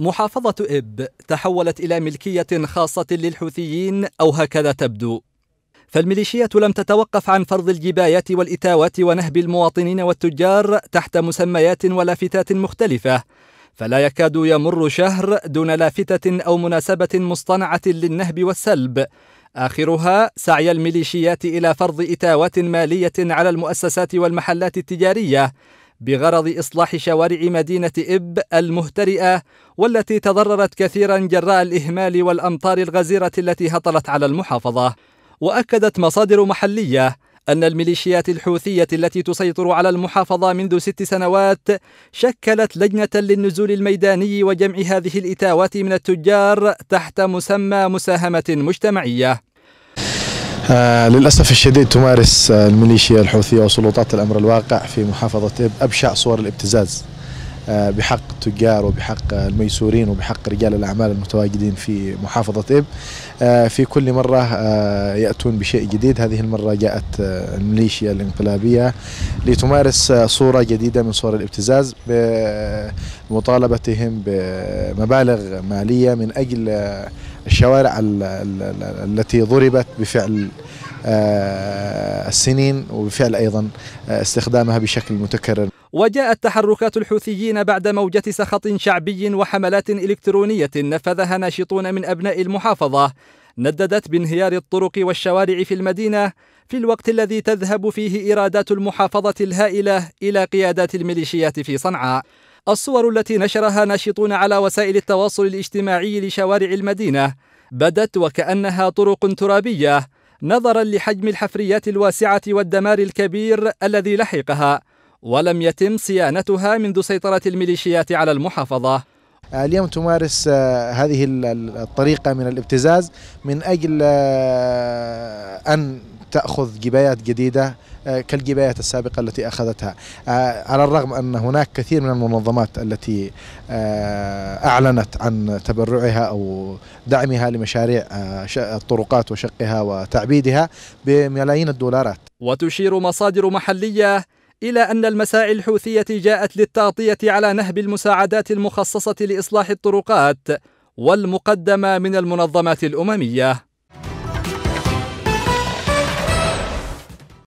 محافظة إب تحولت إلى ملكية خاصة للحوثيين أو هكذا تبدو فالميليشية لم تتوقف عن فرض الجبايات والإتاوات ونهب المواطنين والتجار تحت مسميات ولافتات مختلفة فلا يكاد يمر شهر دون لافتة أو مناسبة مصطنعة للنهب والسلب آخرها سعي الميليشيات إلى فرض إتاوات مالية على المؤسسات والمحلات التجارية بغرض إصلاح شوارع مدينة إب المهترئة والتي تضررت كثيرا جراء الإهمال والأمطار الغزيرة التي هطلت على المحافظة وأكدت مصادر محلية أن الميليشيات الحوثية التي تسيطر على المحافظة منذ ست سنوات شكلت لجنة للنزول الميداني وجمع هذه الإتاوات من التجار تحت مسمى مساهمة مجتمعية آه للأسف الشديد تمارس آه، الميليشيا الحوثية وسلطات الأمر الواقع في محافظة إب أبشع صور الابتزاز آه بحق التجار وبحق الميسورين وبحق رجال الأعمال المتواجدين في محافظة إب آه في كل مرة آه، يأتون بشيء جديد هذه المرة جاءت آه، الميليشيا الانقلابية لتمارس صورة جديدة من صور الابتزاز بمطالبتهم بمبالغ مالية من أجل الشوارع التي ضربت بفعل آه، السنين وبالفعل أيضا آه، استخدامها بشكل متكرر وجاءت تحركات الحوثيين بعد موجة سخط شعبي وحملات إلكترونية نفذها ناشطون من أبناء المحافظة نددت بانهيار الطرق والشوارع في المدينة في الوقت الذي تذهب فيه إيرادات المحافظة الهائلة إلى قيادات الميليشيات في صنعاء الصور التي نشرها ناشطون على وسائل التواصل الاجتماعي لشوارع المدينة بدت وكأنها طرق ترابية نظرا لحجم الحفريات الواسعة والدمار الكبير الذي لحقها ولم يتم صيانتها منذ سيطرة الميليشيات على المحافظة اليوم تمارس آه، هذه الطريقة من الابتزاز من أجل آه، أن تأخذ جبايات جديدة آه، كالجبايات السابقة التي أخذتها آه، على الرغم أن هناك كثير من المنظمات التي آه، أعلنت عن تبرعها أو دعمها لمشاريع الطرقات وشقها وتعبيدها بملايين الدولارات وتشير مصادر محلية إلى أن المساعي الحوثية جاءت للتغطية على نهب المساعدات المخصصة لإصلاح الطرقات والمقدمة من المنظمات الأممية